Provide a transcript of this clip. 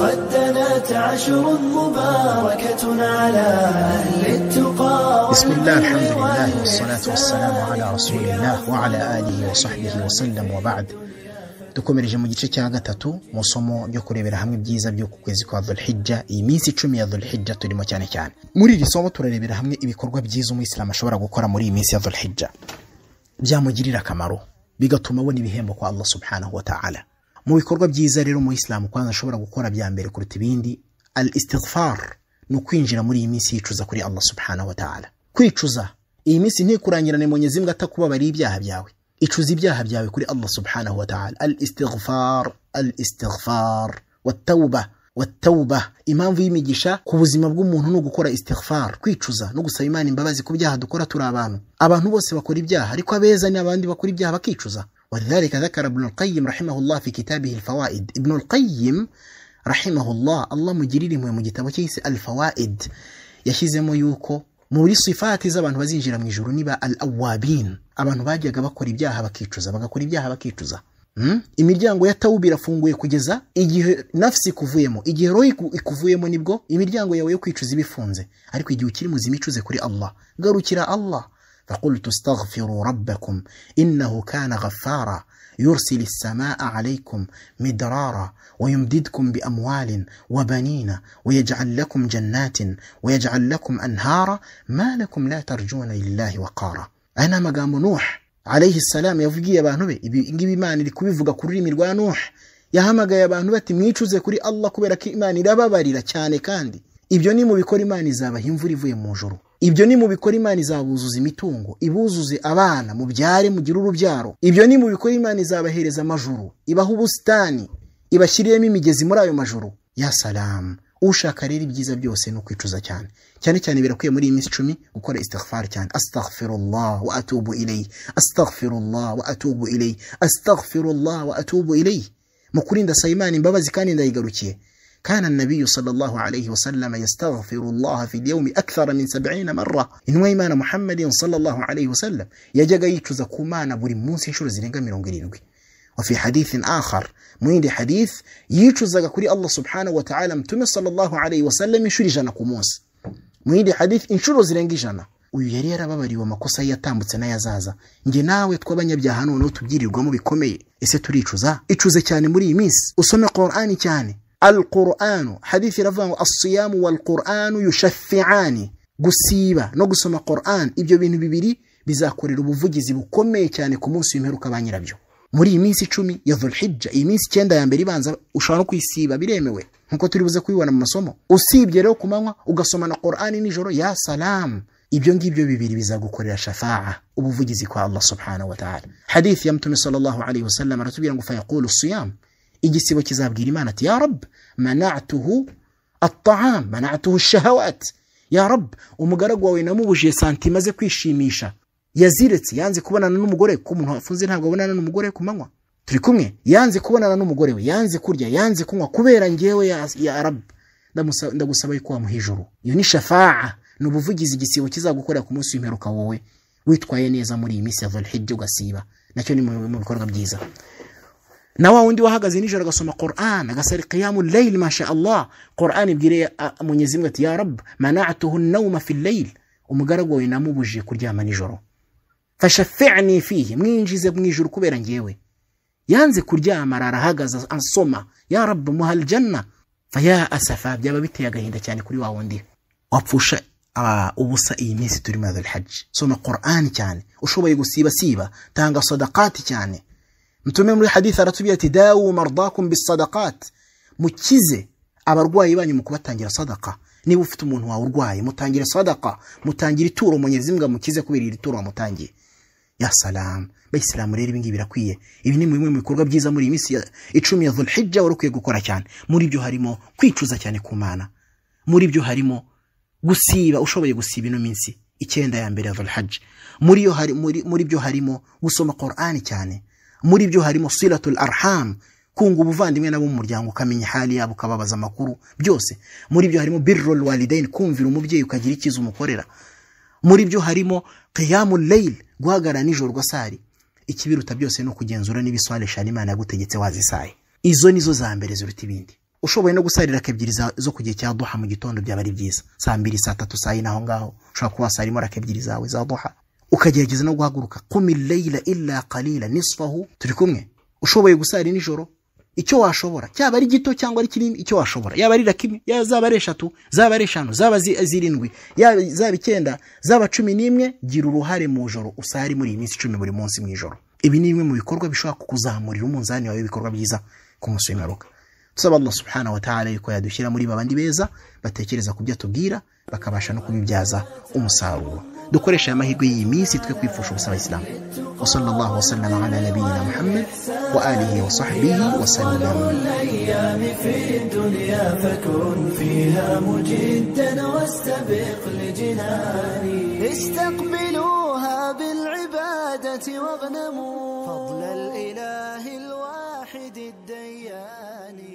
قدنات عشر مباركة على أهل التقى بسم الله الحمد لله والصلاة والسلام على رسول الله وعلى آله وصحبه وسلم وبعد dukomereje mu gice cya gatatu mu somo ryo kurebera hamwe ibyiza byo ku kwezi kwa dhulhijja iyi minsi icumi ya dhulhijja turimo cyane cyane muri iri somo turarebera hamwe ibikorwa byiza umuyisilamu ashobora gukora muri iyi minsi ya dhulhijja byamugirira akamaro bigatuma abona ibihembo kwa allah subhanahu wa ta'ala mu bikorwa byiza rero mu umuyisilamu kwanza ashobora gukora bya mbere kuruta ibindi al istighfar ni ukwinjira muri iyi minsi yicuza kuri allah subhanahu wa kwicuza iyi minsi ntikurangirane munyezi mbwa atakubabariye ibyaha byawe icuza ibyaha byawe kuri allah subhanahu wa ta'ala al istighfar al istighfar impamvu y'imigisha ku buzima bw'umuntu ni ugukora istighfar kwicuza no gusaba imana imbabazi ku byaha dukora turi abantu abantu bose bakora ibyaha ariko abeza ni abandi bakora ibyaha bakicuza ولذلك ذكر ابن القيم رحمه الله في كتابه الفوائد ابن القيم رحمه الله الله mugirire mu gitabo cye yise الفوائد yashyizemo yuko muri sifati z'abantu bazinjira mu ijuru niba al awabin abantu bajyaga bakora ibyaha bakicuza bagakora ibyaha bakicuza imiryango ya tawuba irafunguye kugeza igihe nafsi ikuvuyemo igihe roho ikuvuyemo nibwo imiryango yawe yo kwicuza iba ifunze ariko igihe ukiri muzima icuze kuri allah garukira allah فقلت استغفروا ربكم إنه كان غفارا يرسل السماء عليكم مدرارا ويمددكم بأموال وبنين ويجعل لكم جنات ويجعل لكم أنهارا ما لكم لا ترجون لله وقارا أنا مقام نوح عليه السلام يفقي يا بانوبي يبقى بمعنى لكوي فقا كريم يا نوح يا هما يا بانوبي تميشو زكري الله كبيرك إيماني لا بابا لا كاندي ibyo nimubikora imana izabaha imvura ivuye mu ijuru ibyo nimubikora imana izabuzuza imitungo ibuzuze abana mubyare mugire urubyaro ibyo nimubikora imana izabahereza amajuru ibaha ubusitani ibashyiriyemo imigezi muri ayo majuru ya salamu ushaka rero ibyiza byose ni ukwicuza cyane cyane cyane birakwiye muri iyi minsi icumi gukora istighfar cyane astaghfirullah wa atubu ilayhi astaghfirullah wa atubu ilayhi astaghfirullah wa atubu ilayhi mu kurinda ndasaba imbabazi kandi ndayigarukiye كان النبي صلى الله عليه وسلم يستغفر الله في اليوم أكثر من سبعين مرة إنويمان محمد صلى الله عليه وسلم يجد يتشز كومان بري موسى شور زلنغا من وفي حديث آخر mwindi hadith yicuzaga kuri Allah subhanahu wa ta'ala mtume sallallahu alayhi wa sallam inshuro ijana ku munsi mwindi hadith inshuro zirenga ijana uyu yari yarababariwe amakosa ye yatambutse n'ayazaza njye nawe tw'abanyabyaha noneho tubyirirwamo bikomeye ese turicuza icuze cyane muri iyi minsi usome Qur'ani cyane alqur'anu hadithi iravuga ngo asiyamu walqur'anu yushaffi'ani gusiba no gusoma Qur'an ibyo bintu bibiri bizakorera ubuvugizi bukomeye cyane ku munsi w'imperuka ba nyirabyo muri iyi minsi icumi ya Dhulhijja iyi minsi icyenda ya mbere ibanza ushobora no kwisiba biremewe nkuko turi buze kubibona mu masomo usibye rero ku manywa ugasoma na Qur'an nijoro ya salam ibyo ngibyo bibiri bizagukorera shafa'a ubuvugizi kwa Allah subhanahu wa ta'ala hadithi ya mtume sallallahu alayhi wasallam aratubwira ngo fayaqulu siyam igisibo kizabwira imana ati ya rabu manatuhu ataham manatuhu shahawati ya umugaragu wawe namubujije santima ze kwishimisha yaziretse yanze kubonana n'umugore ko umuntu wafunze ntabwo abonana n'umugore ku manywa turi kumwe yanze kubonana n'umugore we yanze kurya yanze kunywa kubera ngewe ya rabu ndagusaba yuko wamuha hejuru iyo ni shafa'a ni ubuvugizi igisibo kizagukorera ku munsi w'imperuka wowe witwaye neza muri iyi minsi ya volihidi ugasiba nacyo ni mu bikorwa byiza na wa wundi wahagaze nijoro agasoma Qur'an agasari qiyamul layl ma sha Allah Qur'an ibwiriye Mwenyezi Mungu ati ya Rabb mana'tuhu an-nawma fi al-layl umugaragu wawe namubujije kuryama nijoro fashafi'ni fihi mwinjize mwijuru kubera ngewe yanze kuryama ararahagaze ansoma ya Rabb muhal janna faya asafa byaba biteye agahinda cyane kuri wa wundi wapfusha ubusa iyi minsi turi mu Hajj soma Qur'an cyane ushoboye gusiba siba tanga sadaqati cyane mtume muri hadisi aratubwira ati dawu mardakum bisadakat mukize abarwayi banyu mu kubatangira sadaka niba ufite umuntu wawe urwaye mutangire sadaka mutangira ituro munyezimbwa mukize kubera iri turo wamutangiye ya salamu bayisilamu rero ibingibi birakwiye ibi ni bimwe mu bikorwa byiza muri iyi minsi icumi ya dhulhijja wari ukwiye gukora cyane muri byo harimo kwicuza cyane ku mana muri byo harimo gusiba ushoboye gusiba ino minsi icyenda ya mbere ya dhulhijja muri byo harimo gusoma korani cyane muri byo harimo siratul arham kunga ubuvandimwe nabo mu muryango ukamenya hali yabo ukababaza amakuru byose muri byo harimo birrol walidayini kumvira umubyeyi ukagira icyiza umukorera muri byo harimo qiyamu leyili guhagarara nijoro ugasari ikibiruta byose ni ukugenzura n'ibisware shana imana yagutegetse wazisaye izo nizo za mbere ziruta ibindi ushoboye no gusarira ebyiri zo ku gihe cya duha mu gitondo byaba ari byiza saa mbiri saa tatu saa yine aho ngaho ushobora kuba wasarimo raka ebyiri zawe za duha ukagerageza no guhaguruka kumi reyira illa karira nisfahu turi kumwe ushoboye gusara nijoro icyo washobora cyaba ari gito cyangwa ari kinini icyo washobora yaba ari rakimwe zaba ari eshatu zaba ari eshanu zaba zirindwi zaba icyenda zaba cumi n'imwe gira uruhare mu joro usare muri iyi minsi icumi buri munsi mu ijoro ibi ni bimwe mu bikorwa bishobora kuzamurira umunzani wawe ibikorwa byiza ku munsi w'imperuka dusaba Allah subhanahu wa ta'ala yuko yadushyira muri babandi beza batekereza ku byo atubwira bakabasha no kubibyaza umusaruro دكورشة ما هي قوي ميس تكفي فوش وصل الإسلام وصلى الله وسلم على نبينا محمد وآله وصحبه وسلم الأيام في الدنيا فكن فيها مجدا واستبق لجناني استقبلوها بالعبادة واغنموا فضل الإله الواحد الدياني